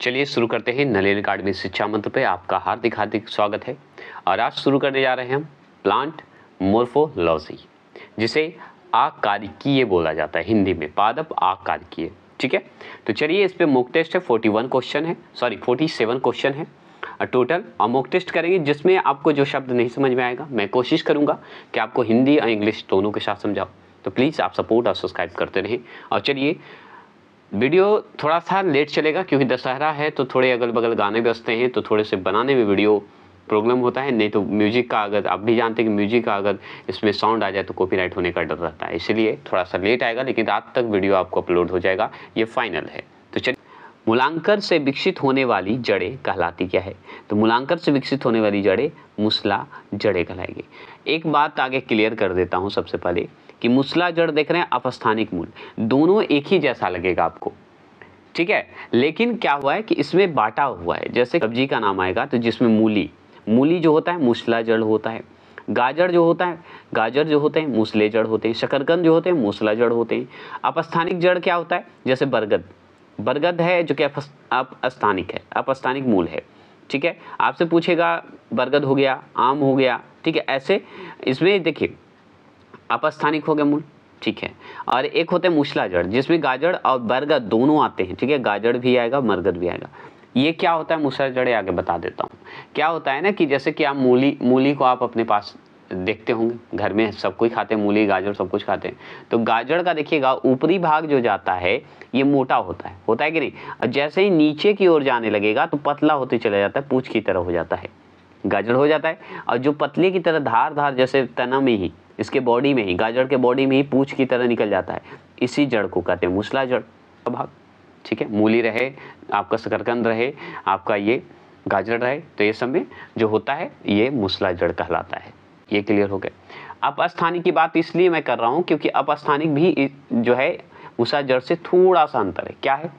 चलिए शुरू करते हैं नलेन अकाडमी शिक्षा मंत्र पे आपका हार्दिक हार्दिक स्वागत है और आज शुरू करने जा रहे हैं हम प्लांट मोर्फोलॉजी जिसे आकारिकीय बोला जाता है हिंदी में पादप आकारिकीय ठीक है तो चलिए इस पर मोक टेस्ट है फोर्टी वन क्वेश्चन है सॉरी फोर्टी सेवन क्वेश्चन है टोटल और मोक टेस्ट करेंगे जिसमें आपको जो शब्द नहीं समझ में आएगा मैं कोशिश करूँगा कि आपको हिंदी और इंग्लिश दोनों के साथ समझाओ तो प्लीज़ आप सपोर्ट और सब्सक्राइब करते रहें और चलिए वीडियो थोड़ा सा लेट चलेगा क्योंकि दशहरा है तो थोड़े अगल बगल गाने बजते हैं तो थोड़े से बनाने में वीडियो प्रॉब्लम होता है नहीं तो म्यूजिक का अगर आप भी जानते हैं कि म्यूजिक का अगर इसमें साउंड आ जाए तो कॉपीराइट होने का डर रहता है इसलिए थोड़ा सा लेट आएगा लेकिन रात तक वीडियो आपको अपलोड हो जाएगा ये फाइनल है तो चलिए मूलांकर से विकसित होने वाली जड़ें कहलाती क्या है तो मूलांकर से विकसित होने वाली जड़ें मुसला जड़ें कहलाएगी एक बात आगे क्लियर कर देता हूँ सबसे पहले कि मुसला जड़ देख रहे हैं अपस्थानिक मूल दोनों एक ही जैसा लगेगा आपको ठीक है लेकिन क्या हुआ है कि इसमें बाटा हुआ है जैसे सब्जी का नाम आएगा तो जिसमें मूली मूली जो होता है मूसला जड़ होता है गाजर जो होता है गाजर जो होते हैं मूसले जड़ होते हैं शकरकंद जो होते हैं मूसला जड़ होते हैं अपस्थानिक जड़ क्या होता है जैसे बरगद बरगद है जो कि अपस्थानिक है अपस्थानिक मूल है ठीक है आपसे पूछेगा बरगद हो गया आम हो गया ठीक है ऐसे इसमें देखिए अपस्थानिक हो गए मूल ठीक है और एक होते हैं मूछला जड़ जिसमें गाजड़ और बरगद दोनों आते हैं ठीक है गाजड़ भी आएगा मरगद भी आएगा ये क्या होता है मूसला जड़े आगे बता देता हूँ क्या होता है ना कि जैसे कि आप मूली मूली को आप अपने पास देखते होंगे घर में सब कोई खाते हैं मूली गाजर सब कुछ खाते हैं तो गाजर का देखिएगा ऊपरी भाग जो जाता है ये मोटा होता है होता है कि नहीं और जैसे ही नीचे की ओर जाने लगेगा तो पतला होते चला जाता है पूछ की तरह हो जाता है गाजर हो जाता है और जो पतले की तरह धार धार जैसे तना में ही इसके बॉडी में ही गाजर के बॉडी में ही पूछ की तरह निकल जाता है इसी जड़ को कहते हैं मूसला जड़ का हाँ, भाग ठीक है मूली रहे आपका शकरकंद रहे आपका ये गाजर रहे तो ये सब में जो होता है ये मूसला जड़ कहलाता है ये क्लियर हो गए अपस्थानिक की बात इसलिए मैं कर रहा हूँ क्योंकि अपस्थानिक भी जो है मूसला जड़ से थोड़ा सा अंतर है क्या है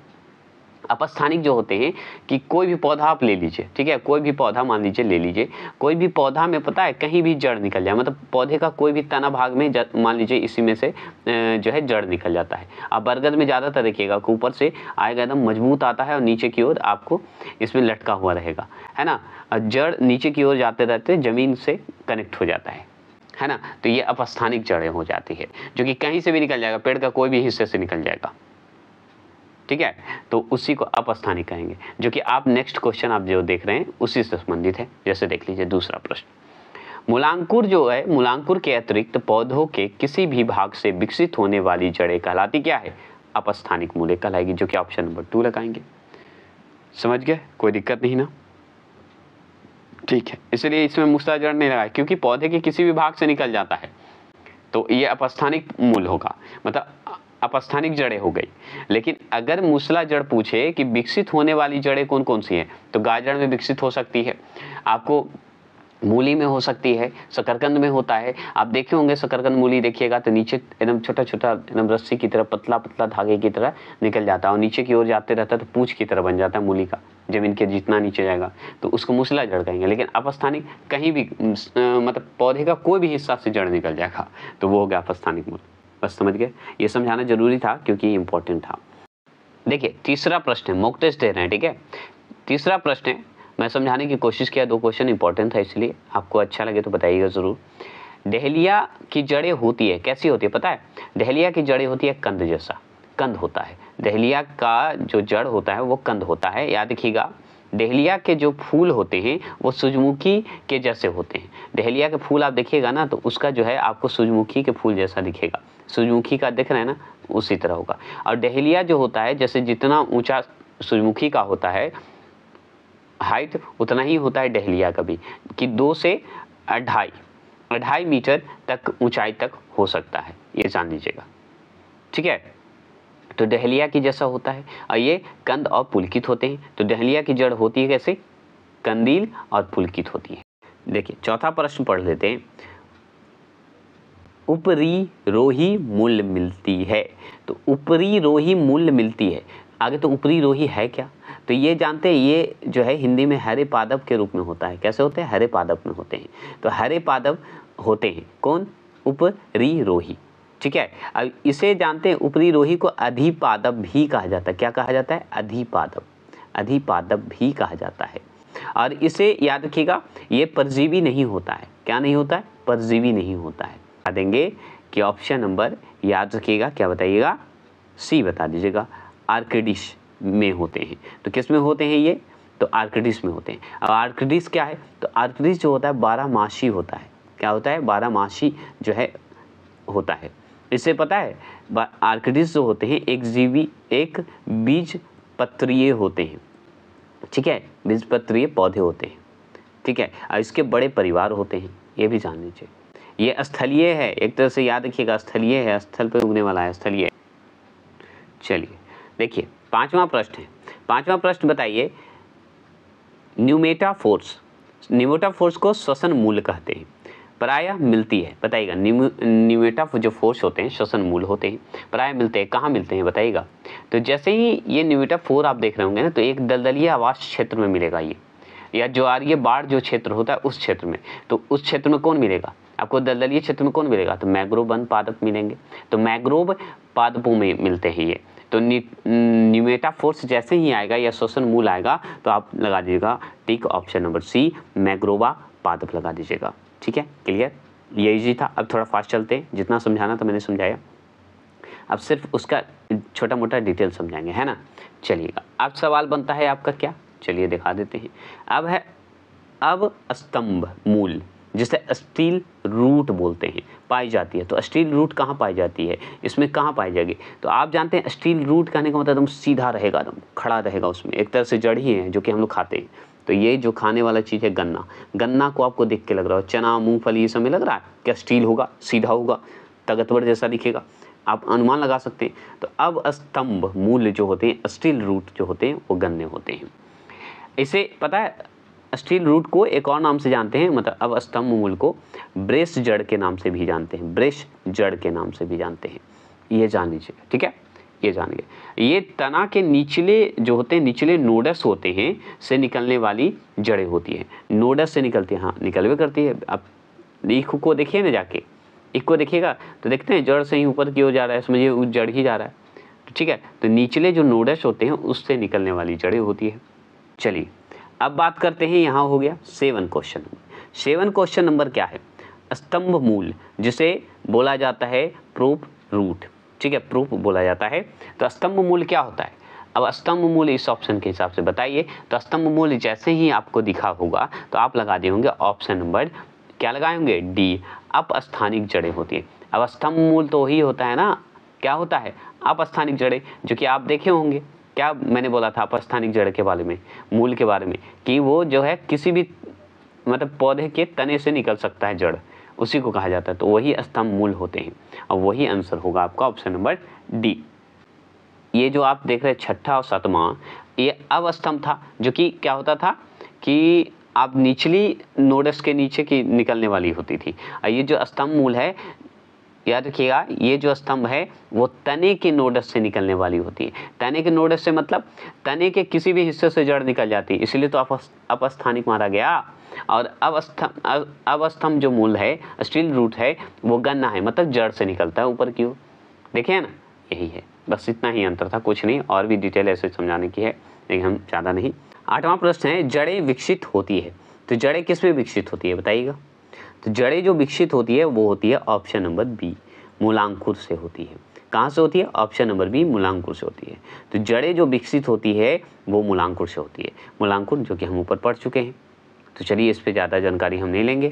अपस्थानिक जो होते हैं कि कोई भी पौधा आप ले लीजिए ठीक है कोई भी पौधा मान लीजिए ले लीजिए कोई भी पौधा में पता है कहीं भी जड़ निकल जाए मतलब पौधे का कोई भी तना भाग में मान लीजिए इसी में से जो है जड़ निकल जाता है अब बरगद में ज़्यादातर देखिएगा कि ऊपर से आएगा एकदम मजबूत आता है और नीचे की ओर आपको इसमें लटका हुआ रहेगा है ना जड़ नीचे की ओर जाते रहते ज़मीन से कनेक्ट हो जाता है है ना तो ये अपस्थानिक जड़ें हो जाती है जो कि कहीं से भी निकल जाएगा पेड़ का कोई भी हिस्से से निकल जाएगा ठीक है तो उसी को अपस्थानी कहेंगे जो कि आप नेक्स्ट क्वेश्चन आप जो देख रहे हैं उसी से संबंधित है जैसे देख लीजिए दूसरा प्रश्न मूलांकुर जो है मूलांकुर के अतिरिक्त पौधों के किसी भी भाग से विकसित होने वाली जड़ें कहलाती क्या है अपस्थानिक मूल्य कहलाएगी जो कि ऑप्शन नंबर टू लगाएंगे समझ गए कोई दिक्कत नहीं ना ठीक है इसलिए इसमें मुस्ता जड़ नहीं लगाए क्योंकि पौधे के किसी भी भाग से निकल जाता है तो ये अपस्थानिक मूल होगा मतलब अपस्थानिक जड़ें हो गई लेकिन अगर मूसला जड़ पूछे कि विकसित होने वाली जड़ें कौन कौन सी हैं तो गाजड़ में विकसित हो सकती है आपको मूली में हो सकती है शकरकंद में होता है आप देखे होंगे शकरकंद मूली देखिएगा तो नीचे एकदम छोटा छोटा एकदम रस्सी की तरह पतला पतला धागे की तरह निकल जाता है और नीचे की ओर जाते रहता है तो पूछ की तरह बन जाता है मूली का जमीन के जितना नीचे जाएगा तो उसको मूसला जड़ कहेंगे लेकिन अपस्थानिक कहीं भी मतलब पौधे का कोई भी हिस्सा से जड़ निकल जाएगा तो वो हो गया अपस्थानिक मूल बस समझ गए ये समझाना जरूरी था क्योंकि इम्पोर्टेंट था देखिए तीसरा प्रश्न है मॉक टेस्ट दे रहे हैं ठीक है तीसरा प्रश्न है मैं समझाने की कोशिश किया दो क्वेश्चन इंपॉर्टेंट था इसलिए आपको अच्छा लगे तो बताइएगा ज़रूर डहलिया की जड़ें होती है कैसी होती है पता है डहलिया की जड़ें होती है कंद जैसा कंद होता है डहलिया का जो जड़ होता है वो कंद होता है याद रखिएगा डहलिया के जो फूल होते हैं वो सूजमुखी के जैसे होते हैं डहलिया के फूल आप देखिएगा ना तो उसका जो है आपको सूजमुखी के फूल जैसा दिखेगा सूर्यमुखी का देख रहे हैं ना उसी तरह होगा और डहलिया जो होता है जैसे जितना ऊंचा सूर्यमुखी का होता है हाइट उतना ही होता है डहलिया का भी कि दो से ढाई ढाई मीटर तक ऊंचाई तक हो सकता है ये जान लीजिएगा ठीक है तो डहलिया की जैसा होता है और ये कंद और पुलकित होते हैं तो डहलिया की जड़ होती है कैसे कंदील और पुलकित होती है देखिए चौथा प्रश्न पढ़ लेते हैं ऊपरी रोही मूल मिलती है तो ऊपरी रोही मूल मिलती है आगे तो ऊपरी रोही है क्या तो ये जानते हैं ये जो है हिंदी में हरे पादप के रूप में होता है कैसे होते हैं हरे पादप में होते हैं तो हरे पादप होते हैं कौन ऊपरी रोही ठीक है अब इसे जानते हैं ऊपरी रोही को अधिपादप भी कहा जाता है क्या कहा जाता है अधिपादप अधिपादप भी कहा जाता है और इसे याद रखिएगा ये परजीवी नहीं होता है क्या नहीं होता है परजीवी नहीं होता है दिखा देंगे कि ऑप्शन नंबर याद रखिएगा क्या बताइएगा सी बता दीजिएगा आर्किडिस में होते हैं तो किस में होते हैं ये तो आर्किडिस में होते हैं अब आर्किडिस क्या है तो आर्किडिस जो होता है बारह होता है क्या होता है बारह जो है होता है इससे पता है आर्किडिस जो होते हैं एक जीवी एक बीज पत्रीय होते हैं ठीक है बीज पत्रीय पौधे होते हैं ठीक है और इसके बड़े परिवार होते हैं ये भी जान लीजिए ये स्थलीय है एक तरह से याद रखिएगा स्थलीय है स्थल पर उगने वाला है स्थलीय चलिए देखिए पांचवा प्रश्न है पांचवा प्रश्न बताइए न्यूमेटा फोर्स न्यूमेटा फोर्स को श्वसन मूल कहते हैं प्राय मिलती है बताइएगा न्यूमेटा जो फोर्स होते हैं श्वसन मूल होते हैं प्राय मिलते हैं कहाँ मिलते हैं बताइएगा तो जैसे ही ये न्यूमेटा फोर आप देख रहे होंगे ना तो एक दलदलीय आवास क्षेत्र में मिलेगा ये या जो आर्य बाढ़ जो क्षेत्र होता है उस क्षेत्र में तो उस क्षेत्र में कौन मिलेगा आपको दलदलीय क्षेत्र में कौन मिलेगा तो मैग्रोव वन पादप मिलेंगे तो मैग्रोव पादपों में मिलते हैं ये तो न्यूमेटा फोर्स जैसे ही आएगा या शोषण मूल आएगा तो आप लगा दीजिएगा टिक ऑप्शन नंबर सी मैग्रोवा पादप लगा दीजिएगा ठीक है क्लियर ये इजी था अब थोड़ा फास्ट चलते हैं जितना समझाना था मैंने समझाया अब सिर्फ उसका छोटा मोटा डिटेल समझाएंगे है ना चलिएगा अब सवाल बनता है आपका क्या चलिए दिखा देते हैं अब है अब स्तंभ मूल जिसे अस्टील रूट बोलते हैं पाई जाती है तो अस्टील रूट कहाँ पाई जाती है इसमें कहाँ पाई जाएगी तो आप जानते हैं अस्टील रूट कहने का मतलब एकदम सीधा रहेगा एकदम खड़ा रहेगा उसमें एक तरह से जड़ ही है जो कि हम लोग खाते हैं तो ये जो खाने वाला चीज़ है गन्ना गन्ना को आपको देख के लग रहा हो चना मूँगफली ये सब में लग रहा है क्या स्टील होगा सीधा होगा तगतवर जैसा दिखेगा आप अनुमान लगा सकते हैं तो अब स्तंभ मूल जो होते हैं स्टील रूट जो होते हैं वो गन्ने होते हैं इसे पता है स्टील रूट को एक और नाम से जानते हैं मतलब अब स्तंभ मूल को ब्रेस जड़ के नाम से भी जानते हैं ब्रेस जड़ के नाम से भी जानते हैं ये जान लीजिए ठीक है ये जान लीजिए ये तना के निचले जो होते हैं निचले नोडस होते हैं से निकलने वाली जड़ें होती हैं नोडस से निकलती हैं हाँ निकलवे करती है अब ईख को देखिए ना जाके ईख को देखिएगा तो देखते हैं जड़ से ही ऊपर की ओर जा रहा है समझिए वो जड़ ही जा रहा है ठीक है तो निचले जो नोडस होते हैं उससे निकलने वाली जड़ें होती है चलिए अब बात करते हैं यहाँ हो गया seven question seven question number क्या है स्तंभ मूल जिसे बोला जाता है प्रूफ रूट ठीक है प्रूफ बोला जाता है तो स्तंभ मूल क्या होता है अब स्तंभ मूल इस ऑप्शन के हिसाब से बताइए तो स्तंभ मूल जैसे ही आपको दिखा होगा तो आप लगा दिए होंगे ऑप्शन नंबर क्या लगाए होंगे डी अपस्थानिक जड़ें होती हैं अब स्तंभ मूल तो ही होता है ना क्या होता है अपस्थानिक जड़ें जो कि आप देखे होंगे क्या मैंने बोला था अपस्थानिक जड़ के बारे में मूल के बारे में कि वो जो है किसी भी मतलब पौधे के तने से निकल सकता है जड़ उसी को कहा जाता है तो वही स्तंभ मूल होते हैं और वही आंसर होगा आपका ऑप्शन नंबर डी ये जो आप देख रहे हैं छठा और सातवां ये अब स्तंभ था जो कि क्या होता था कि आप निचली नोडस के नीचे की निकलने वाली होती थी और ये जो स्तंभ मूल है याद रखिएगा ये जो स्तंभ है वो तने के नोडस से निकलने वाली होती है तने के नोडस से मतलब तने के किसी भी हिस्से से जड़ निकल जाती है इसलिए तो अप अपस्थानिक मारा गया और अवस्थम अवस्थम जो मूल है स्टील रूट है वो गन्ना है मतलब जड़ से निकलता है ऊपर की ओर देखिए ना यही है बस इतना ही अंतर था कुछ नहीं और भी डिटेल ऐसे समझाने की है लेकिन हम ज़्यादा नहीं आठवां प्रश्न है जड़ें विकसित होती है तो जड़ें किस में विकसित होती है बताइएगा तो जड़ें जो विकसित होती है वो होती है ऑप्शन नंबर बी मूलांकुर से होती है कहाँ से होती है ऑप्शन नंबर बी मूलांकुर से होती है तो जड़ें जो विकसित होती है वो मूलांकुर से होती है मूलांकुर जो कि हम ऊपर पढ़ चुके हैं तो चलिए इस पर ज़्यादा जानकारी हम नहीं लेंगे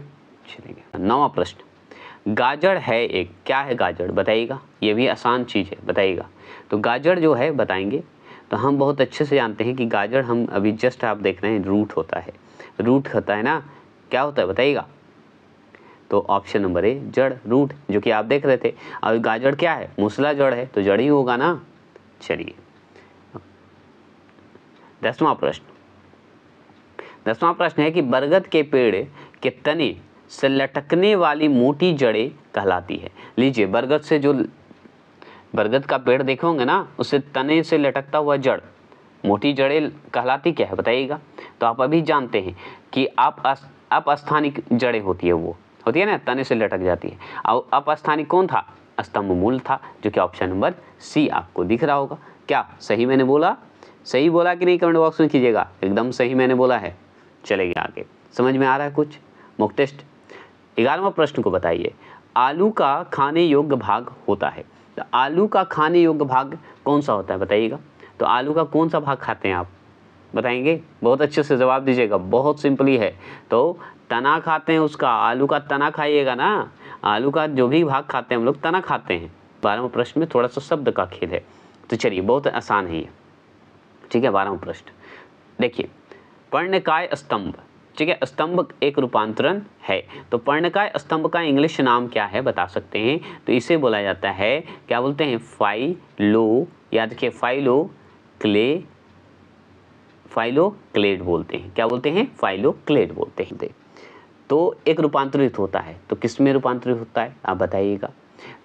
चलेंगे नवा प्रश्न गाजर है एक क्या है गाजर बताइएगा ये भी आसान चीज़ है बताइएगा तो गाजर जो है बताएंगे तो हम बहुत अच्छे से जानते हैं कि गाजर हम अभी जस्ट आप देख रहे हैं रूट होता है रूट होता है ना क्या होता है बताइएगा तो ऑप्शन नंबर ए जड़ रूट जो कि आप देख रहे थे अब गाजड़ क्या है मूसला जड़ है तो जड़ ही होगा ना चलिए दसवां प्रश्न दसवां प्रश्न है कि बरगद के पेड़ के तने से लटकने वाली मोटी जड़ें कहलाती है लीजिए बरगद से जो बरगद का पेड़ देखे होंगे ना उससे तने से लटकता हुआ जड़ मोटी जड़ें कहलाती क्या है बताइएगा तो आप अभी जानते हैं कि आप अप अस्थानिक जड़ें होती है वो होती है ना तने से लटक जाती है अपस्थानी कौन था स्तंभ मूल था जो कि ऑप्शन नंबर सी आपको दिख रहा होगा क्या सही मैंने बोला सही बोला कि नहीं कमेंट बॉक्स में कीजिएगा एकदम सही मैंने बोला है चलेंगे आगे समझ में आ रहा है कुछ मुख टेस्ट ग्यारहवा प्रश्न को बताइए आलू का खाने योग्य भाग होता है तो आलू का खाने योग्य भाग कौन सा होता है बताइएगा तो आलू का कौन सा भाग खाते हैं आप बताएंगे बहुत अच्छे से जवाब दीजिएगा बहुत सिंपली है तो तना खाते हैं उसका आलू का तना खाइएगा ना आलू का जो भी भाग खाते हैं हम लोग तना खाते हैं बारहवें प्रश्न में थोड़ा सा शब्द का खेल है तो चलिए बहुत आसान है ये ठीक है बारहवा प्रश्न देखिए पर्णकाय स्तंभ ठीक है स्तंभ एक रूपांतरण है तो पर्णकाय स्तंभ का इंग्लिश नाम क्या है बता सकते हैं तो इसे बोला जाता है क्या बोलते हैं फाइलो याद रखिए फाइलो क्ले फाइलो क्लेड बोलते हैं क्या बोलते हैं फाइलो क्लेड बोलते हैं देख तो एक रूपांतरित होता है तो किस में रूपांतरित होता है आप बताइएगा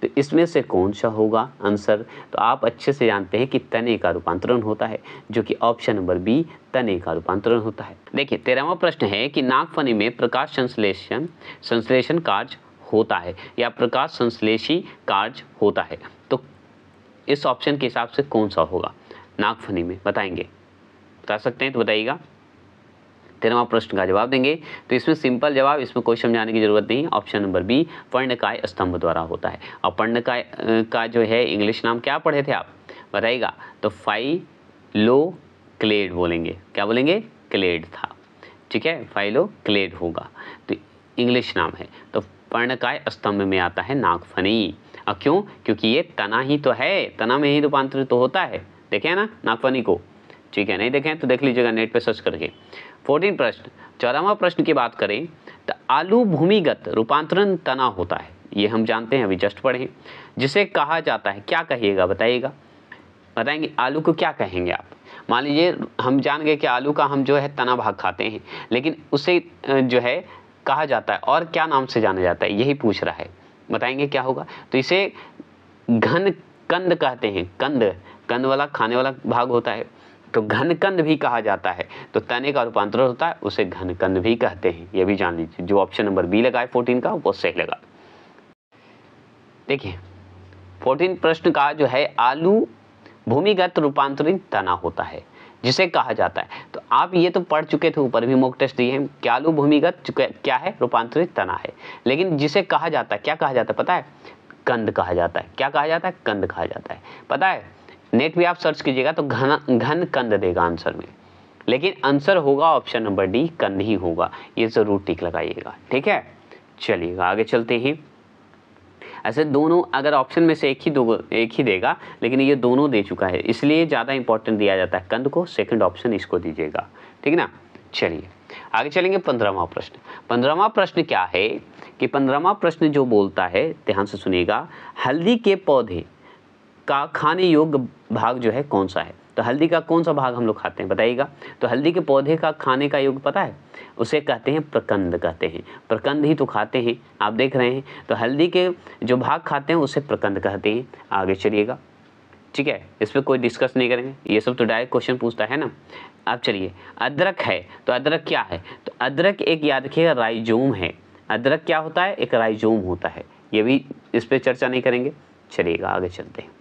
तो इसमें से कौन सा होगा आंसर तो आप अच्छे से जानते हैं कि तने का रूपांतरण होता है जो कि ऑप्शन नंबर बी तने का रूपांतरण होता है देखिए तेरहवा प्रश्न है कि नागफनी में प्रकाश संश्लेषण संश्लेषण कार्य होता है या प्रकाश संश्लेषी कार्य होता है तो इस ऑप्शन के हिसाब से कौन सा होगा नागफनी में बताएंगे बता सकते हैं तो बताइएगा तेरहवा प्रश्न का जवाब देंगे तो इसमें सिंपल जवाब इसमें कोई समझाने की जरूरत नहीं ऑप्शन नंबर बी पर्णकाय स्तंभ द्वारा होता है और पर्णकाय का जो है इंग्लिश नाम क्या पढ़े थे आप बताइएगा तो फाइलो क्लेड बोलेंगे क्या बोलेंगे क्लेड था ठीक है फाइलो क्लेड होगा तो इंग्लिश नाम है तो पर्णकाय स्तंभ में आता है नागफनी और क्यों क्योंकि ये तना ही तो है तना में ही रूपांतरित तो होता है देखें ना नागफनी को ठीक है नहीं देखें तो देख लीजिएगा नेट पे सर्च करके फोर्टीन प्रश्न चौदहवा प्रश्न की बात करें तो आलू भूमिगत रूपांतरण तना होता है ये हम जानते हैं अभी जस्ट पढ़े जिसे कहा जाता है क्या कहिएगा बताइएगा बताएंगे आलू को क्या कहेंगे आप मान लीजिए हम जान गए कि आलू का हम जो है तना भाग खाते हैं लेकिन उसे जो है कहा जाता है और क्या नाम से जाना जाता है यही पूछ रहा है बताएंगे क्या होगा तो इसे घन कंद कहते हैं कंद कंद वाला खाने वाला भाग होता है तो घनकंद भी कहा जाता है तो तने का रूपांतरण होता है उसे घनकंद भी कहते हैं यह भी जान लीजिए जो ऑप्शन नंबर बी लगाए फोर्टीन का वो सही लगा देखिए फोर्टीन प्रश्न का जो है आलू भूमिगत रूपांतरित तना होता है जिसे कहा जाता है तो आप ये तो पढ़ चुके थे ऊपर भी मोक टेस्ट दिए हैं क्या आलू भूमिगत क्या है रूपांतरित तना है लेकिन जिसे कहा जाता है क्या कहा जाता है पता है कंद कहा जाता है क्या कहा जाता है कंद कहा जाता है पता है नेट भी आप सर्च कीजिएगा तो घन घन कंद देगा आंसर में लेकिन आंसर होगा ऑप्शन नंबर डी कंद ही होगा ये ज़रूर टिक लगाइएगा ठीक है चलिएगा आगे चलते ही ऐसे दोनों अगर ऑप्शन में से एक ही दो एक ही देगा लेकिन ये दोनों दे चुका है इसलिए ज़्यादा इंपॉर्टेंट दिया जाता है कंद को सेकंड ऑप्शन इसको दीजिएगा ठीक ना चलिए आगे चलेंगे पंद्रहवा प्रश्न पंद्रहवा प्रश्न क्या है कि पंद्रहवा प्रश्न जो बोलता है ध्यान से सुनिएगा हल्दी के पौधे का खाने योग्य भाग जो है कौन सा है तो हल्दी का कौन सा भाग हम लोग खाते हैं बताइएगा तो हल्दी के पौधे का खाने का योग पता है उसे कहते हैं प्रकंद कहते हैं प्रकंद ही तो खाते हैं आप देख रहे हैं तो हल्दी के जो भाग खाते हैं उसे प्रकंद कहते हैं आगे चलिएगा ठीक है इस पर कोई डिस्कस नहीं करेंगे ये सब तो डायरेक्ट क्वेश्चन पूछता है ना अब चलिए अदरक है तो अदरक क्या है तो अदरक एक याद रखिएगा राइजोम है अदरक क्या होता है एक राइजोम होता है ये भी इस पर चर्चा नहीं करेंगे चलिएगा आगे चलते हैं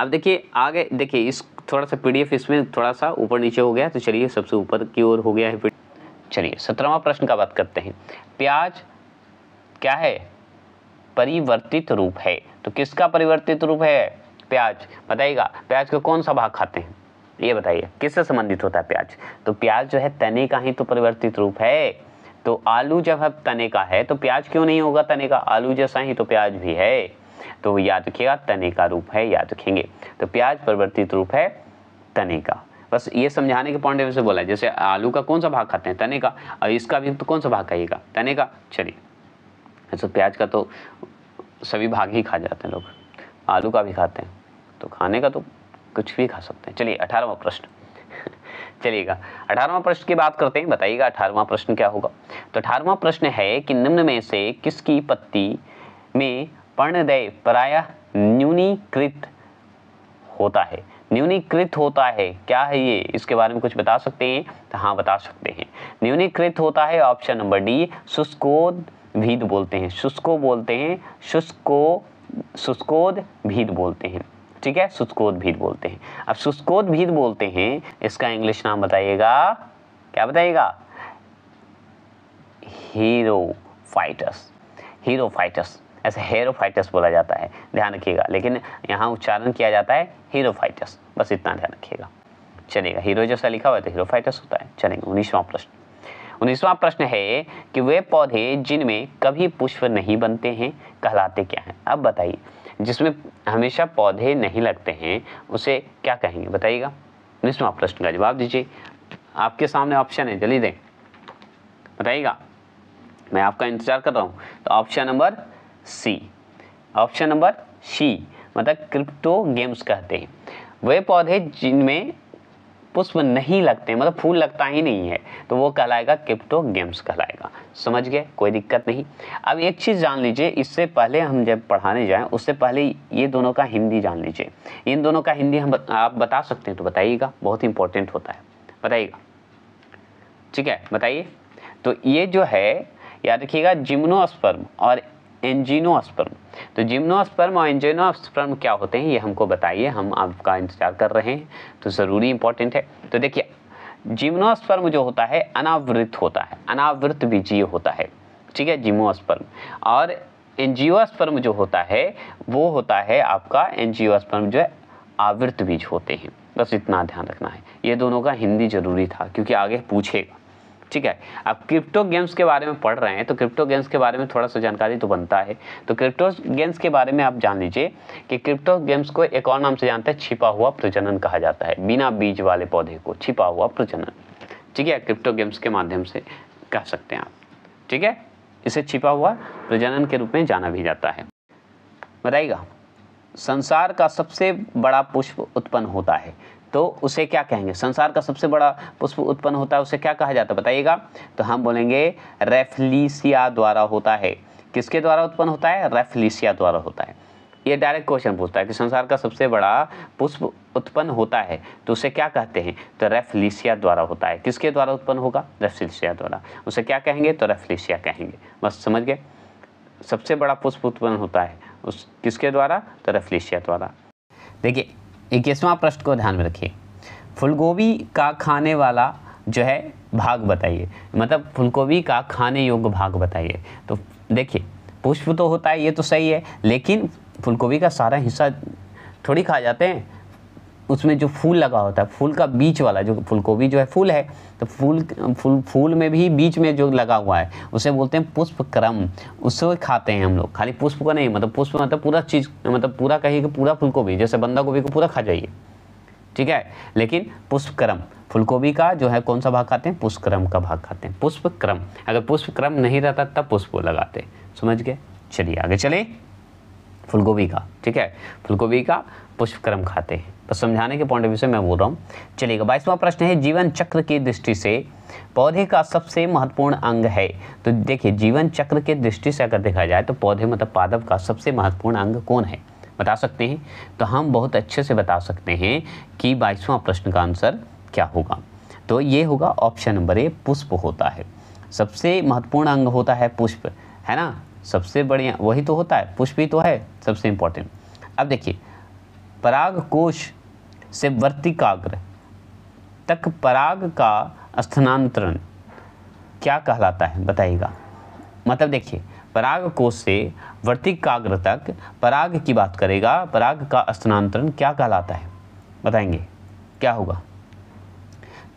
अब देखिए आगे देखिए इस थोड़ा सा पीडीएफ इसमें थोड़ा सा ऊपर नीचे हो गया तो चलिए सबसे ऊपर की ओर हो गया है चलिए सत्रहवा प्रश्न का बात करते हैं प्याज क्या है परिवर्तित रूप है तो किसका परिवर्तित रूप है प्याज बताइएगा प्याज का कौन सा भाग खाते हैं ये बताइए किससे संबंधित होता है प्याज तो प्याज जो है तने का ही तो परिवर्तित रूप है तो आलू जब है तने का है तो प्याज क्यों नहीं होगा तने का आलू जैसा ही तो प्याज भी है तो याद रखिएगा तने का रूप है याद रखेंगे तो प्याज परिवर्तित रूप है तने का बस ये समझाने के पॉइंट से बोला है जैसे आलू का कौन सा भाग खाते हैं तने का और इसका भी तो कौन सा भाग खाइएगा तने का चलिए अच्छा प्याज का तो सभी भाग ही खा जाते हैं लोग आलू का भी खाते हैं तो खाने का तो कुछ भी खा सकते हैं चलिए अठारहवा प्रश्न चलिएगा अठारहवा प्रश्न की बात करते हैं बताइएगा अठारहवा प्रश्न क्या होगा तो अठारहवा प्रश्न है कि निम्न में से किसकी पत्ती में पर्णदेय प्राय न्यूनीकृत होता है न्यूनीकृत होता है क्या है ये इसके बारे में कुछ बता सकते हैं तो हाँ बता सकते हैं न्यूनीकृत होता है ऑप्शन नंबर डी शुष्कोद भीद बोलते हैं शुष्को बोलते हैं शुष्को शुष्कोद भीद बोलते हैं ठीक है शुष्कोद भीद बोलते हैं अब शुष्कोद भीद बोलते हैं इसका इंग्लिश नाम बताइएगा क्या बताइएगा हीरो फाइटस हीरो फाइटस ऐसे हेरोफाइटस बोला जाता है ध्यान रखिएगा लेकिन यहाँ उच्चारण किया जाता है हीरोफाइटस बस इतना ध्यान रखिएगा चलेगा हीरो जैसा लिखा हुआ है तो हीरोफाइटस होता है चलेगा उन्नीसवां प्रश्न उन्नीसवां प्रश्न है कि वे पौधे जिनमें कभी पुष्प नहीं बनते हैं कहलाते क्या हैं अब बताइए जिसमें हमेशा पौधे नहीं लगते हैं उसे क्या कहेंगे बताइएगा उन्नीसवा प्रश्न का जवाब दीजिए आपके सामने ऑप्शन है जल्दी दें बताइएगा मैं आपका इंतजार कर रहा हूँ तो option number C option number C मतलब क्रिप्टो गेम्स कहते हैं वे पौधे जिनमें पुष्प नहीं लगते मतलब फूल लगता ही नहीं है तो वो कहलाएगा क्रिप्टो गेम्स कहलाएगा समझ गए कोई दिक्कत नहीं अब एक चीज़ जान लीजिए इससे पहले हम जब पढ़ाने जाएं उससे पहले ये दोनों का हिंदी जान लीजिए इन दोनों का हिंदी हम आप बता सकते हैं तो बताइएगा बहुत इंपॉर्टेंट होता है बताइएगा ठीक है बताइए तो ये जो है याद रखिएगा जिम्नोस्पर्म और एंजिनोस्पर्म तो जिम्नोस्पर्म और एंजिनोस्पर्म क्या होते हैं ये हमको बताइए हम आपका इंतजार कर रहे हैं तो ज़रूरी इंपॉर्टेंट है तो देखिए जिम्नोस्पर्म जो होता है अनावृत होता है अनावृत बीजीय होता है ठीक है जिम्नोस्पर्म और एंजियोस्पर्म जो होता है वो होता है आपका एंजियोस्पर्म जो है आवृत बीज होते हैं बस इतना ध्यान रखना है ये दोनों का हिंदी ज़रूरी था क्योंकि आगे पूछेगा ठीक है अब क्रिप्टो गेम्स के बारे में पढ़ रहे हैं तो क्रिप्टो गेम्स के बारे में थोड़ा सा जानकारी तो बनता है तो क्रिप्टो गेम्स के बारे में आप जान लीजिए कि क्रिप्टो गेम्स को एक और नाम से जानते हैं छिपा हुआ प्रजनन कहा जाता है बिना बीज वाले पौधे को छिपा हुआ प्रजनन ठीक है क्रिप्टो गेम्स के माध्यम से कह सकते हैं आप ठीक है इसे छिपा हुआ प्रजनन के रूप में जाना भी जाता है बताइएगा संसार का सबसे बड़ा पुष्प उत्पन्न होता है तो उसे क्या कहेंगे संसार का सबसे बड़ा पुष्प उत्पन्न होता है उसे क्या कहा जाता है बताइएगा तो हम बोलेंगे रेफलीसिया द्वारा होता है किसके द्वारा उत्पन्न होता है रेफलीसिया द्वारा होता है ये डायरेक्ट क्वेश्चन पूछता है कि संसार का सबसे बड़ा पुष्प उत्पन्न होता है तो उसे क्या कहते हैं तो रेफलिसिया द्वारा होता है किसके द्वारा उत्पन्न होगा रेफलिसिया द्वारा उसे क्या कहेंगे तो रेफलिसिया कहेंगे बस समझ गए सबसे बड़ा पुष्प उत्पन्न होता है उस किसके द्वारा तो रेफलीसिया द्वारा देखिए इक्कीसवां प्रश्न को ध्यान में रखिए फूलगोभी का खाने वाला जो है भाग बताइए मतलब फूलगोभी का खाने योग्य भाग बताइए तो देखिए पुष्प तो होता है ये तो सही है लेकिन फूलगोभी का सारा हिस्सा थोड़ी खा जाते हैं उसमें जो फूल लगा होता है फूल का बीच वाला जो फूल जो है फूल है तो फूल फूल फूल में भी बीच में जो लगा हुआ है उसे बोलते हैं पुष्प क्रम उससे खाते हैं हम लोग खाली पुष्प को नहीं मतलब पुष्प मतलब पूरा चीज़ मतलब पूरा कहिए कि पूरा फूल जैसे बंदा गोभी को पूरा खा जाइए ठीक है लेकिन पुष्पक्रम फूलगोभी का जो है कौन सा भाग खाते हैं पुष्पक्रम का भाग खाते हैं पुष्पक्रम अगर पुष्पक्रम नहीं रहता तब पुष्प लगाते समझ गए चलिए आगे चले फूलगोभी का ठीक है फूलगोभी का पुष्पक्रम खाते हैं तो समझाने के पॉइंट ऑफ व्यू से मैं बोल रहा हूँ चलिएगा बाईसवां प्रश्न है जीवन चक्र की दृष्टि से पौधे का सबसे महत्वपूर्ण अंग है तो देखिए जीवन चक्र के दृष्टि से अगर देखा जाए तो पौधे मतलब पादप का सबसे महत्वपूर्ण अंग कौन है बता सकते हैं तो हम बहुत अच्छे से बता सकते हैं कि बाईसवां प्रश्न का आंसर क्या होगा तो ये होगा ऑप्शन नंबर ए पुष्प होता है सबसे महत्वपूर्ण अंग होता है पुष्प है ना सबसे बढ़िया वही तो होता है पुष्प ही तो है सबसे इम्पोर्टेंट अब देखिए पराग कोश से वर्तिकाग्र तक पराग का स्थानांतरण क्या कहलाता है बताइएगा मतलब देखिए पराग कोश से वर्तिकाग्र तक पराग की बात करेगा पराग का स्थानांतरण क्या कहलाता है बताएंगे क्या होगा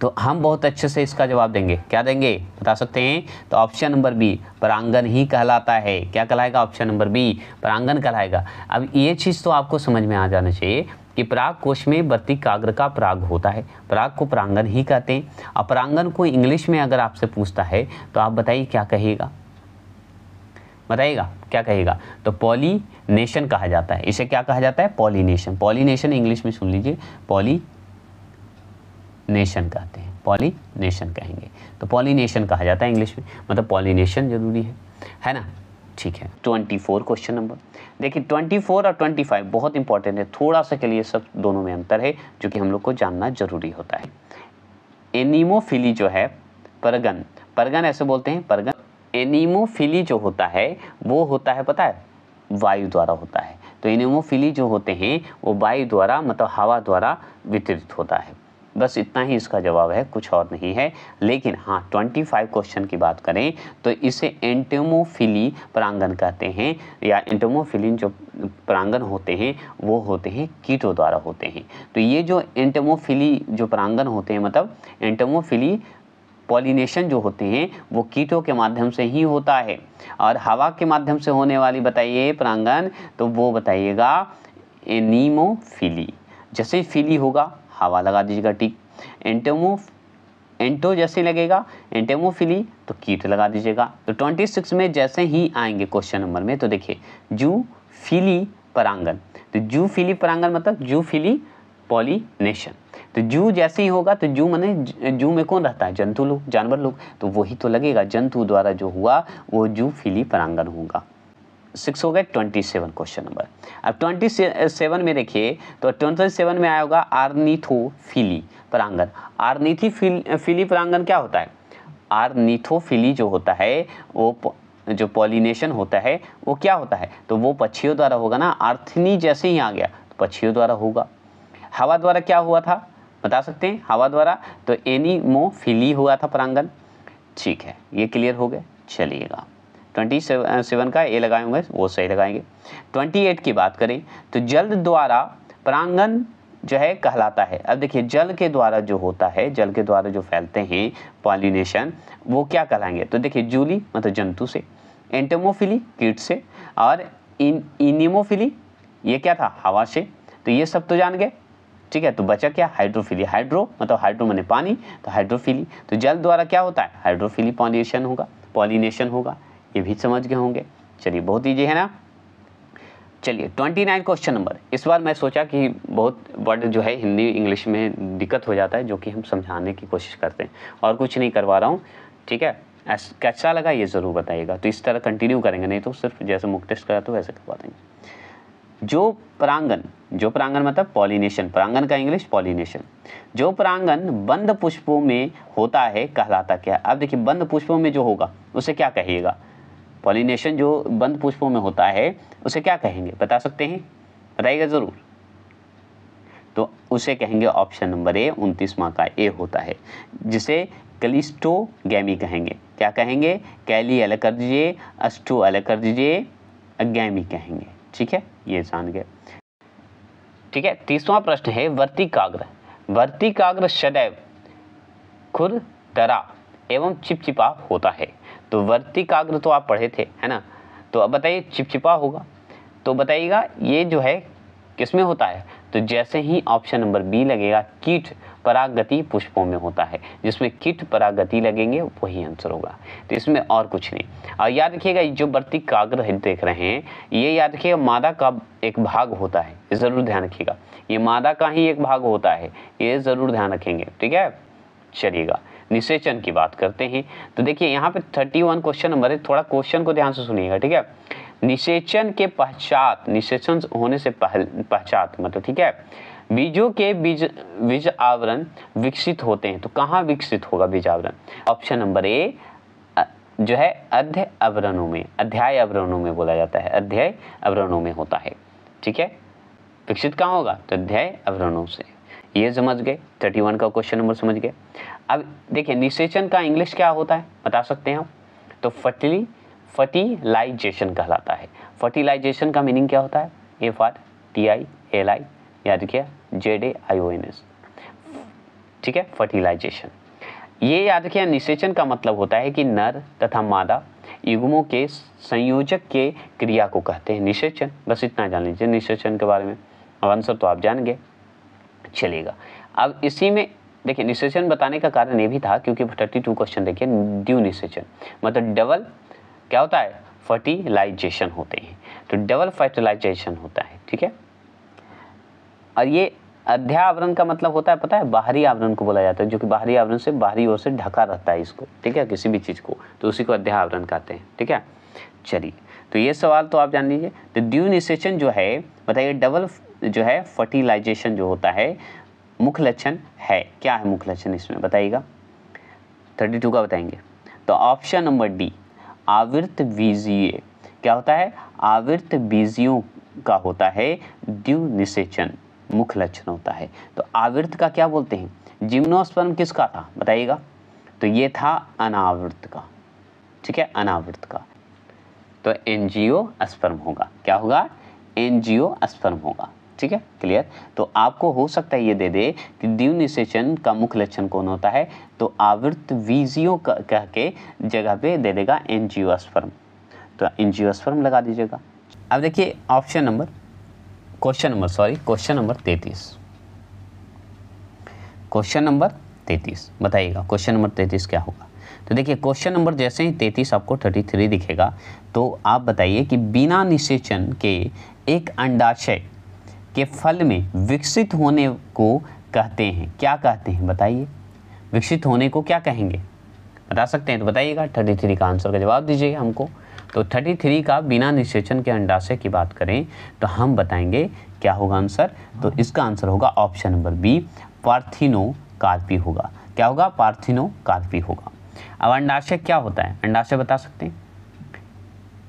तो हम बहुत अच्छे से इसका जवाब देंगे क्या देंगे बता सकते हैं तो ऑप्शन नंबर बी प्रांगण ही कहलाता है क्या कहलाएगा ऑप्शन नंबर बी प्रांगण कहलाएगा अब ये चीज़ तो आपको समझ में आ जाना चाहिए कि प्राग कोश में वर्ती काग्र का प्राग होता है प्राग को प्रांगण ही कहते हैं और प्रांगण को इंग्लिश में अगर आपसे पूछता है तो आप बताइए क्या कहेगा बताइएगा क्या कहेगा तो पॉलीनेशन कहा जाता है इसे क्या कहा जाता है पॉलीनेशन पॉलीनेशन इंग्लिश में सुन लीजिए पॉली नेशन कहते हैं पॉलीनेशन कहेंगे तो पॉलीनेशन कहा जाता है इंग्लिश में मतलब पॉलीनेशन जरूरी है है ना ठीक है ट्वेंटी फोर क्वेश्चन नंबर देखिए ट्वेंटी फोर और ट्वेंटी फाइव बहुत इंपॉर्टेंट है थोड़ा सा के लिए सब दोनों में अंतर है जो कि हम लोग को जानना जरूरी होता है एनीमोफिली जो है परगन परगन ऐसे बोलते हैं परगन एनीमोफिली जो होता है वो होता है पता है वायु द्वारा होता है तो एनीमोफिली जो होते हैं वो वायु द्वारा मतलब हवा द्वारा वितरित होता है बस इतना ही इसका जवाब है कुछ और नहीं है लेकिन हाँ 25 क्वेश्चन की बात करें तो इसे एंटोमोफिली प्रांगण कहते हैं या एंटोमोफिलिन जो प्रांगण होते हैं वो होते हैं कीटों द्वारा होते हैं तो ये जो एंटोमोफिली जो प्रांगण होते हैं मतलब एंटोमोफिली पॉलिनेशन जो होते हैं वो कीटों के माध्यम से ही होता है और हवा के माध्यम से होने वाली बताइए प्रांगण तो वो बताइएगा एनीमोफिली जैसे फिली होगा हवा लगा दीजिएगा टिक एंटोमो एंटो जैसे लगेगा एंटेमोफिली तो कीट लगा दीजिएगा तो ट्वेंटी सिक्स में जैसे ही आएंगे क्वेश्चन नंबर में तो देखिए जू फिली परांगन तो जू फिली परांगन मतलब जू फिली पॉलीनेशन तो जू जैसे ही होगा तो जू मैंने जू में कौन रहता है जंतु लोग जानवर लोग तो वही तो लगेगा जंतु द्वारा जो हुआ वो जू फिली परांगन होगा सिक्स हो गए ट्वेंटी सेवन क्वेश्चन नंबर अब ट्वेंटी सेवन में देखिए तो ट्वेंटी सेवन में आएगा आरनीथो आर्निथोफिली प्रांगन आर्निथी फिल, फिली प्रांगन क्या होता है आर्निथोफिली जो होता है वो जो पॉलिनेशन होता है वो क्या होता है तो वो पक्षियों द्वारा होगा ना आर्थनी जैसे ही आ गया तो पक्षियों द्वारा होगा हवा द्वारा क्या हुआ था बता सकते हैं हवा द्वारा तो एनीमोफिली हुआ था प्रांगन ठीक है ये क्लियर हो गए चलिएगा ट्वेंटी सेवन का ए लगाए होंगे वो सही लगाएंगे ट्वेंटी एट की बात करें तो जल द्वारा प्रांगण जो है कहलाता है अब देखिए जल के द्वारा जो होता है जल के द्वारा जो फैलते हैं पॉलिनेशन वो क्या कहलाएंगे तो देखिए जूली मतलब जंतु से एंटेमोफिली कीट से और इन इनिमोफिली ये क्या था हवा से तो ये सब तो जान गए ठीक है तो बचा क्या हाइड्रोफिली हाइड्रो मतलब हाइड्रो मैंने पानी तो हाइड्रोफिली तो जल द्वारा क्या होता है हाइड्रोफिली पॉलिनेशन होगा पॉलिनेशन होगा ये भी समझ गए होंगे चलिए बहुत ईजी है ना चलिए ट्वेंटी नाइन क्वेश्चन नंबर इस बार मैं सोचा कि बहुत वर्ड जो है हिंदी इंग्लिश में दिक्कत हो जाता है जो कि हम समझाने की कोशिश करते हैं और कुछ नहीं करवा रहा हूँ ठीक है कैसा लगा ये ज़रूर बताइएगा तो इस तरह कंटिन्यू करेंगे नहीं तो सिर्फ जैसे मुख टेस्ट करा तो वैसे करवा देंगे जो प्रांगन जो प्रांगन मतलब पॉलिनेशन प्रांगन का इंग्लिश पॉलिनेशन जो प्रांगन बंद पुष्पों में होता है कहलाता क्या अब देखिए बंद पुष्पों में जो होगा उसे क्या कहिएगा पॉलिनेशन जो बंद पुष्पों में होता है उसे क्या कहेंगे बता सकते हैं बताइएगा ज़रूर तो उसे कहेंगे ऑप्शन नंबर ए उनतीस माह का ए होता है जिसे कलिस्टोगैमी कहेंगे क्या कहेंगे कैली अलग कर दीजिए अस्टो अलग कर दीजिए अगैमी कहेंगे ठीक है ये जान गए ठीक है तीसवा प्रश्न है वर्तिकाग्र वर्तिकाग्र सदैव खुर तरा एवं चिपचिपा होता है तो वर्तिकाग्र तो आप पढ़े थे है ना तो अब बताइए चिपचिपा होगा तो बताइएगा ये जो है किस में होता है तो जैसे ही ऑप्शन नंबर बी लगेगा कीट परागति पुष्पों में होता है जिसमें कीट परागति लगेंगे वही आंसर होगा तो इसमें और कुछ नहीं और याद रखिएगा जो बर्ती काग्र देख रहे हैं ये याद रखिएगा मादा का एक भाग होता है ज़रूर ध्यान रखिएगा ये मादा का ही एक भाग होता है ये ज़रूर ध्यान रखेंगे ठीक है चलिएगा निषेचन की बात करते हैं तो देखिए यहाँ पे 31 क्वेश्चन नंबर है थोड़ा क्वेश्चन को ध्यान से सुनिएगा ठीक है निषेचन के पश्चात निषेचन होने से पश्चात मतलब ठीक है बीजों के बीज बीज आवरण विकसित होते हैं तो कहाँ विकसित होगा बीज आवरण ऑप्शन नंबर ए जो है अध्य आवरणों में अध्याय आवरणों में बोला जाता है अध्याय आवरणों में होता है ठीक है विकसित कहाँ होगा तो अध्याय आवरणों से ये समझ गए थर्टी वन का क्वेश्चन नंबर समझ गए अब देखिए निषेचन का इंग्लिश क्या होता है बता सकते हैं आप तो फर्टिली फर्टिलाइजेशन कहलाता है फर्टिलाइजेशन का मीनिंग क्या होता है F R T I L I याद किया Z A I O N S ठीक है फर्टिलाइजेशन ये याद रखिए निषेचन का मतलब होता है कि नर तथा मादा युग्मों के संयोजक के क्रिया को कहते हैं निषेचन बस इतना जान लीजिए निषेचन के बारे में अब आंसर तो आप जान गए चलेगा अब इसी में देखिए निशेचन बताने का कारण ये भी था क्योंकि थर्टी टू क्वेश्चन देखिए ड्यू निशेचन मतलब डबल क्या होता है फर्टिलाइजेशन होते हैं तो डबल फर्टिलाइजेशन होता है ठीक है और ये अध्यावरण का मतलब होता है पता है बाहरी आवरण को बोला जाता है जो कि बाहरी आवरण से बाहरी ओर से ढका रहता है इसको ठीक है किसी भी चीज़ को तो उसी को अध्यावरण कहते हैं ठीक है चलिए तो ये सवाल तो आप जान लीजिए तो ड्यू निशेचन जो है बताइए डबल जो है फर्टिलाइजेशन जो होता है मुख्य लक्षण है क्या है मुख्य लक्षण इसमें बताइएगा थर्टी टू का बताएंगे तो ऑप्शन नंबर डी आवृत बीजीय क्या होता है आवृत बीजियों का होता है द्यू निषेचन मुख्य लक्षण होता है तो आवृत का क्या बोलते हैं जिम्नोस्पर्म किसका था बताइएगा तो ये था अनावृत का ठीक है अनावृत का तो एनजीओ स्पर्म होगा क्या होगा एनजीओ स्पर्म होगा ठीक है क्लियर तो आपको हो सकता है ये दे दे कि सेचन का मुख्य लक्षण कौन होता है तो आवृत वीजियो कह के जगह पे दे देगा एनजियोस्पर्म तो एनजियोस्पर्म लगा दीजिएगा अब देखिए option number question number sorry question number तैतीस क्वेश्चन नंबर तैतीस बताइएगा क्वेश्चन नंबर तैतीस क्या होगा तो देखिए क्वेश्चन नंबर जैसे ही तैतीस आपको थर्टी थ्री दिखेगा तो आप बताइए कि बिना निषेचन के एक अंडाशय के फल में विकसित होने को कहते हैं क्या कहते हैं बताइए विकसित होने को क्या कहेंगे बता सकते हैं तो बताइएगा थर्टी थ्री का आंसर का जवाब दीजिए हमको तो थर्टी थ्री का बिना निषेचन के अंडाशय की बात करें तो हम बताएंगे क्या होगा आंसर तो इसका आंसर होगा option number B parthenocarpy होगा क्या होगा पार्थिनो कार्पी होगा अब अंडाशय क्या होता है अंडाशय बता सकते हैं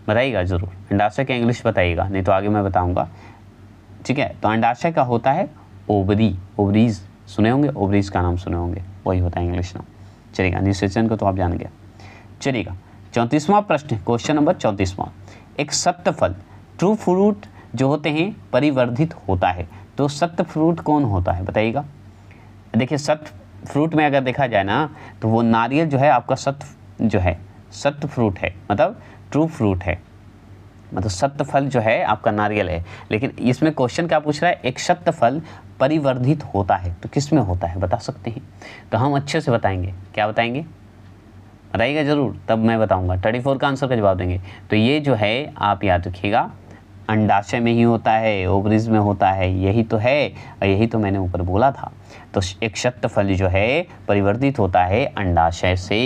बताइएगा ज़रूर अंडाशय के इंग्लिश बताइएगा नहीं तो आगे मैं बताऊंगा ठीक है तो अंडाशय का होता है ओवरी ओवरीज सुने होंगे ओवरीज का नाम सुने होंगे वही होता है इंग्लिश नाम चलेगा निषेचन को तो आप जान गया चलेगा चौंतीसवां प्रश्न क्वेश्चन नंबर चौंतीसवां एक सत्य फल ट्रू फ्रूट जो होते हैं परिवर्धित होता है तो सत्य फ्रूट कौन होता है बताइएगा देखिए सत्य फ्रूट में अगर देखा जाए ना तो वो नारियल जो है आपका सत्य जो है सत्य फ्रूट है मतलब ट्रू फ्रूट है मतलब सत्य फल जो है आपका नारियल है लेकिन इसमें क्वेश्चन क्या पूछ रहा है एक सत्य फल परिवर्धित होता है तो किस में होता है बता सकते हैं तो हम अच्छे से बताएंगे क्या बताएंगे बताइएगा ज़रूर तब मैं बताऊंगा थर्टी फोर का आंसर का जवाब देंगे तो ये जो है आप याद रखिएगा अंडाशय में ही होता है ओवरिज में होता है यही तो है यही तो मैंने ऊपर बोला था तो एक सत्य फल जो है परिवर्धित होता है अंडाशय से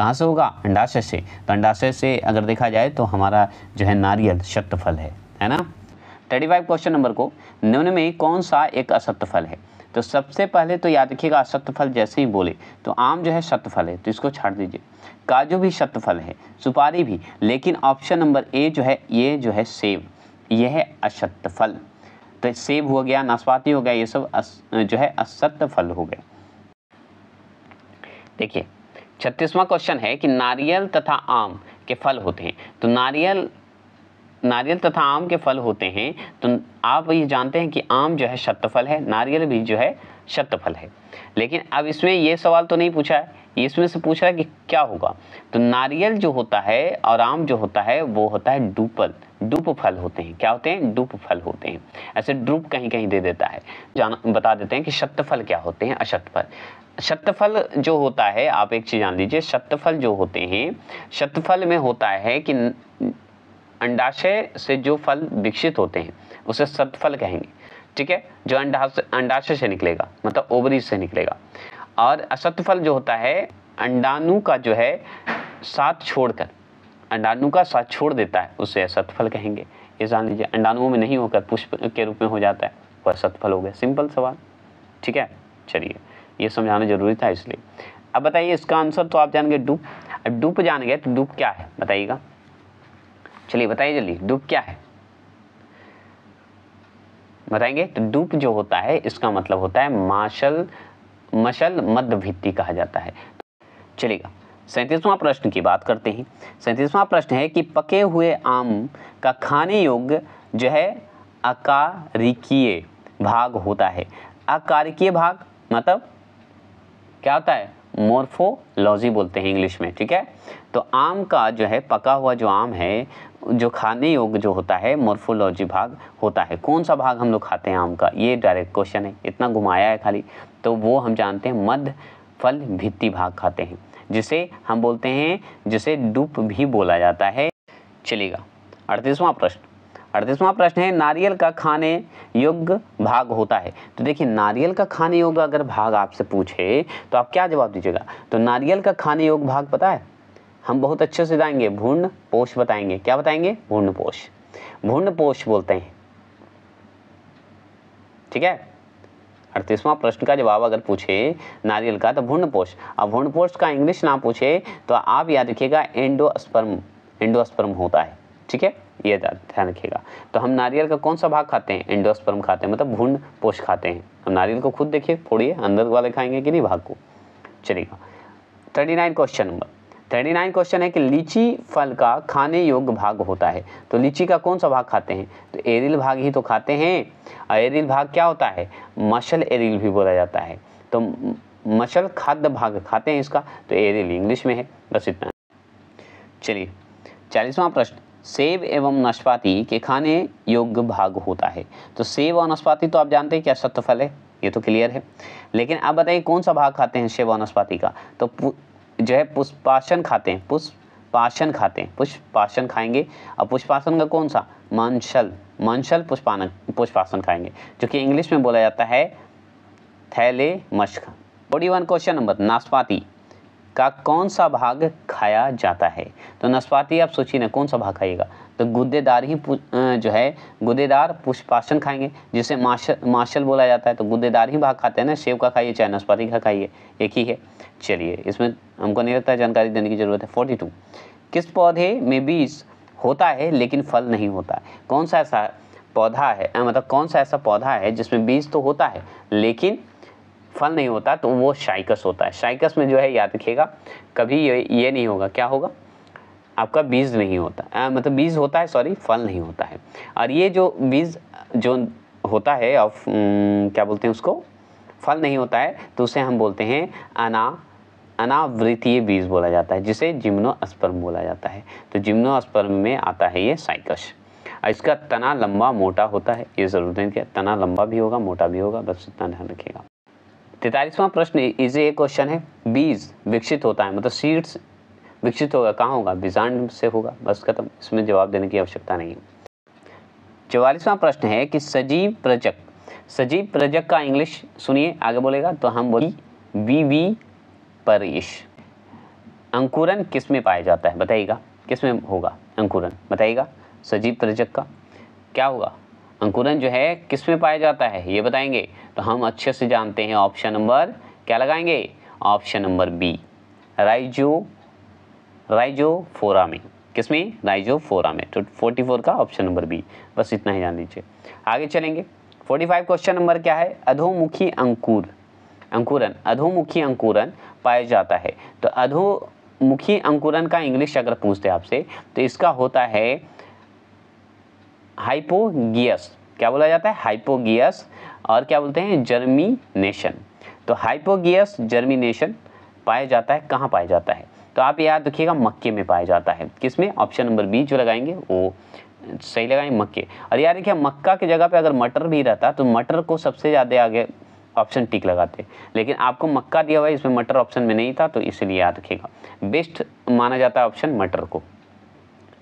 कहाँ से होगा अंडाशय से तो अंडाशय से अगर देखा जाए तो हमारा जो है नारियल फल है है ना थर्टी फाइव क्वेश्चन नंबर को निम्न में कौन सा एक असत्य फल है तो सबसे पहले तो याद रखिएगा असत्य फल जैसे ही बोले तो आम जो है सत्य फल है तो इसको छाट दीजिए काजू भी सत्य फल है सुपारी भी लेकिन ऑप्शन नंबर ए जो है ये जो है सेब यह है असत्य फल तो सेब हो गया नाशपाती हो गया ये सब अस, जो है असत्य फल हो गया देखिए छत्तीसवां क्वेश्चन है कि नारियल तथा आम के फल होते हैं तो नारियल नारियल तथा आम के फल होते हैं तो आप ये जानते हैं कि आम जो है शतफल है नारियल भी जो है शतफल है लेकिन अब इसमें ये सवाल तो नहीं पूछा है इसमें से पूछ रहा है कि क्या होगा तो नारियल जो होता है और आम जो होता है वो होता है डूपल डूप फल होते हैं क्या होते हैं डूप फल होते हैं ऐसे डूप कहीं कहीं दे देता है जान बता देते हैं कि शतफल क्या होते हैं अशतफल शतफल जो होता है आप एक चीज़ जान लीजिए शतफल जो होते हैं शतफल में होता है कि अंडाशय से जो फल विकसित होते हैं उसे सतफल कहेंगे ठीक है जो अंडाशय अंडाशय से निकलेगा मतलब ओवरी से निकलेगा और असतफल जो होता है अंडाणु का जो है साथ छोड़कर अंडाणु का साथ छोड़ देता है उसे असतफल कहेंगे ये जान लीजिए अंडाणुओं में नहीं होकर पुष्प के रूप में हो जाता है वह असतफल हो गया सिंपल सवाल ठीक है चलिए ये समझाना जरूरी था इसलिए अब बताइए इसका आंसर तो आप जान गए डूब अब डूब जान गए तो डूब क्या है बताइएगा चलिए बताइए जल्दी डूब क्या है बताएंगे तो डूप जो होता है इसका मतलब होता है माशल मशल मध्य भित्ती कहा जाता है चलेगा सैंतीसवां प्रश्न की बात करते हैं सैंतीसवां प्रश्न है कि पके हुए आम का खाने योग्य जो है अकारिकीय भाग होता है अकारिकीय भाग मतलब क्या होता है मोर्फोलॉजी बोलते हैं इंग्लिश में ठीक है तो आम का जो है पका हुआ जो आम है जो खाने योग्य जो होता है मोर्फोलॉजी भाग होता है कौन सा भाग हम लोग खाते हैं आम का ये डायरेक्ट क्वेश्चन है इतना घुमाया है खाली तो वो हम जानते हैं मध्य फल भित्ति भाग खाते हैं जिसे हम बोलते हैं जिसे डुप भी बोला जाता है चलेगा अड़तीसवां प्रश्न अड़तीसवां प्रश्न है नारियल का खाने योग्य भाग होता है तो देखिए नारियल का खाने योग्य अगर भाग आपसे पूछे तो आप क्या जवाब दीजिएगा तो नारियल का खाने योग्य भाग पता है हम बहुत अच्छे से जाएंगे भूर्ण पोष बताएंगे क्या बताएंगे भूर्ण पोष भूर्ण पोष बोलते हैं ठीक है अड़तीसवां प्रश्न का जवाब अगर पूछे नारियल का तो पोष अब भूर्णपोष का इंग्लिश नाम पूछे तो आप याद रखिएगा एंडोस्पर्म एंडोस्पर्म होता है ठीक है ये ध्यान रखिएगा तो हम नारियल का कौन सा भाग खाते हैं इंडोस्पर्म खाते हैं मतलब भूंड पोष खाते हैं हम नारियल को खुद देखिए फोड़िए अंदर वाले खाएंगे कि नहीं भाग को चलेगा thirty nine question number thirty nine question है कि लीची फल का खाने योग्य भाग होता है तो लीची का कौन सा भाग खाते हैं तो एरिल भाग ही तो खाते हैं एरिल भाग क्या होता है मशल एरिल भी बोला जाता है तो मशल खाद्य भाग खाते हैं इसका तो एरिल इंग्लिश में है बस इतना चलिए चालीसवां प्रश्न सेब एवं नाशपाती के खाने योग्य भाग होता है तो सेब और नाशपाती तो आप जानते हैं क्या सत्य फल है ये तो क्लियर है लेकिन आप बताइए कौन सा भाग खाते हैं सेब और नाशपाती का तो जो है पुष्पाशन खाते हैं पुष्पाशन खाते हैं पुष्पाशन खाएंगे और पुष्पाशन का कौन सा मांसल मांसल पुष्पान पुष्पासन खाएंगे जो कि इंग्लिश में बोला जाता है थैले मश्क फोर्टी वन क्वेश्चन नंबर नाशपाती का कौन सा भाग खाया जाता है तो नस्पाती आप सोचिए ना कौन सा भाग खाइएगा तो गुद्देदार ही जो है गुद्देदार पुष्पाशन खाएंगे जिसे माशल माशल बोला जाता है तो गुद्देदार ही भाग खाते हैं ना सेब का खाइए चाहे नस्पाती का खाइए एक ही है चलिए इसमें हमको नहीं लगता जानकारी देने की ज़रूरत है फोर्टी टू किस पौधे में बीज होता है लेकिन फल नहीं होता है कौन सा ऐसा पौधा है मतलब कौन सा ऐसा पौधा है जिसमें बीज तो होता है लेकिन फल नहीं होता तो वो शाइकस होता है शाइकस में जो है याद रखिएगा कभी ये ये नहीं होगा क्या होगा आपका बीज नहीं होता आ, मतलब बीज होता है सॉरी फल नहीं होता है और ये जो बीज जो होता है ऑफ क्या बोलते हैं उसको फल नहीं होता है तो उसे हम बोलते हैं अना अनावृतीय बीज बोला जाता है जिसे जिम्नो बोला जाता है तो जिम्नोस्पर्म में आता है ये साइकश इसका तना लंबा मोटा होता है ये ज़रूर नहीं किया तना लंबा भी होगा मोटा भी होगा बस इतना ध्यान रखिएगा तैतालीसवां प्रश्न इजी एक क्वेश्चन है बीज विकसित होता है मतलब सीड्स विकसित होगा कहाँ होगा बीजांड से होगा बस खत्म इसमें जवाब देने की आवश्यकता नहीं है चौवालीसवां प्रश्न है कि सजीव प्रजक सजीव प्रजक का इंग्लिश सुनिए आगे बोलेगा तो हम बोली वी वी परिश अंकुरन किस में पाया जाता है बताइएगा किस में होगा अंकुरन बताइएगा सजीव प्रजक का क्या होगा अंकुरन जो है किस में पाया जाता है ये बताएंगे तो हम अच्छे से जानते हैं ऑप्शन नंबर क्या लगाएंगे ऑप्शन नंबर बी राइजो राइजो फोरा में किसमें राइजो फोरा में तो 44 का ऑप्शन नंबर बी बस इतना ही जान लीजिए आगे चलेंगे 45 क्वेश्चन नंबर क्या है अधोमुखी अंकुर अंकुरन अधोमुखी अंकुरन पाया जाता है तो अधोमुखी अंकुरन का इंग्लिश अगर पूछते हैं आपसे तो इसका होता है हाइपोगियस क्या बोला जाता है हाइपोगियस और क्या बोलते हैं जर्मिनेशन तो हाइपोगियस जर्मिनेशन पाया जाता है कहाँ पाया जाता है तो आप याद रखिएगा मक्के में पाया जाता है किस में ऑप्शन नंबर बी जो लगाएंगे वो सही लगाएंगे मक्के और याद रखिए मक्का की जगह पे अगर मटर भी रहता तो मटर को सबसे ज़्यादा आगे ऑप्शन टिक लगाते लेकिन आपको मक्का दिया हुआ है इसमें मटर ऑप्शन में नहीं था तो इसलिए याद रखिएगा बेस्ट माना जाता है ऑप्शन मटर को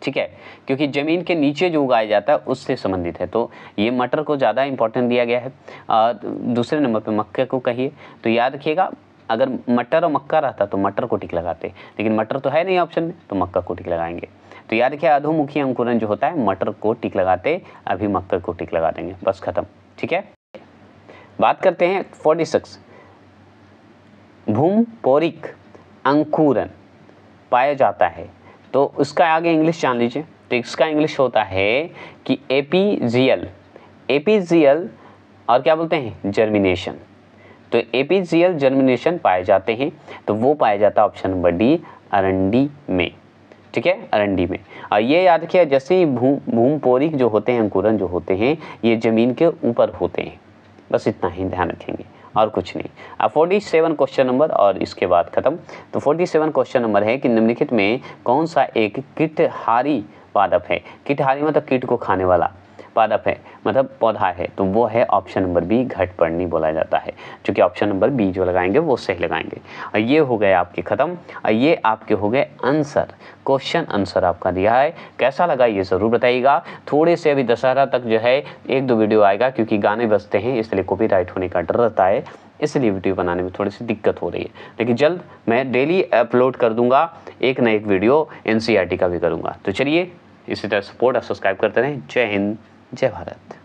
ठीक है क्योंकि ज़मीन के नीचे जो उगाया जाता है उससे संबंधित है तो ये मटर को ज़्यादा इंपॉर्टेंट दिया गया है और दूसरे नंबर पे मक्के को कहिए तो याद रखिएगा अगर मटर और मक्का रहता तो मटर को टिक लगाते लेकिन मटर तो है नहीं ऑप्शन में तो मक्का को टिक लगाएंगे तो याद रखिए अधोमुखी अंकुरन जो होता है मटर को टिक लगाते अभी मक्का को टिक लगा देंगे बस ख़त्म ठीक है बात करते हैं फोर्टी सिक्स भूम पौरिक अंकुरन पाया जाता है तो उसका आगे इंग्लिश जान लीजिए तो इसका इंग्लिश होता है कि एपीजियल एपीजियल और क्या बोलते हैं जर्मिनेशन तो एपीजियल जर्मिनेशन पाए जाते हैं तो वो पाया जाता है ऑप्शन नंबर डी अरंडी में ठीक है अरंडी में और ये याद रखिए जैसे ही भूम भूमपोरिक जो होते हैं अंकुरन जो होते हैं ये ज़मीन के ऊपर होते हैं बस इतना ही ध्यान रखेंगे और कुछ नहीं अब फोर्टी सेवन क्वेश्चन नंबर और इसके बाद ख़त्म तो फोर्टी सेवन क्वेश्चन नंबर है कि निम्नलिखित में कौन सा एक किटहारी पादप है किटहारी मतलब कीट को खाने वाला पादप है मतलब पौधा है तो वो है ऑप्शन नंबर बी घटपर्णी बोला जाता है चूँकि ऑप्शन नंबर बी जो लगाएंगे वो सही लगाएंगे और ये हो गए आपके ख़त्म और ये आपके हो गए आंसर क्वेश्चन आंसर आपका दिया है कैसा लगा ये ज़रूर बताइएगा थोड़े से अभी दशहरा तक जो है एक दो वीडियो आएगा क्योंकि गाने बजते हैं इसलिए कॉपी होने का डर रहता है इसलिए वीडियो बनाने में थोड़ी सी दिक्कत हो रही है लेकिन जल्द मैं डेली अपलोड कर दूंगा एक ना एक वीडियो एन e का भी करूँगा तो चलिए इसी तरह सपोर्ट और सब्सक्राइब करते रहें जय हिंद जय भारत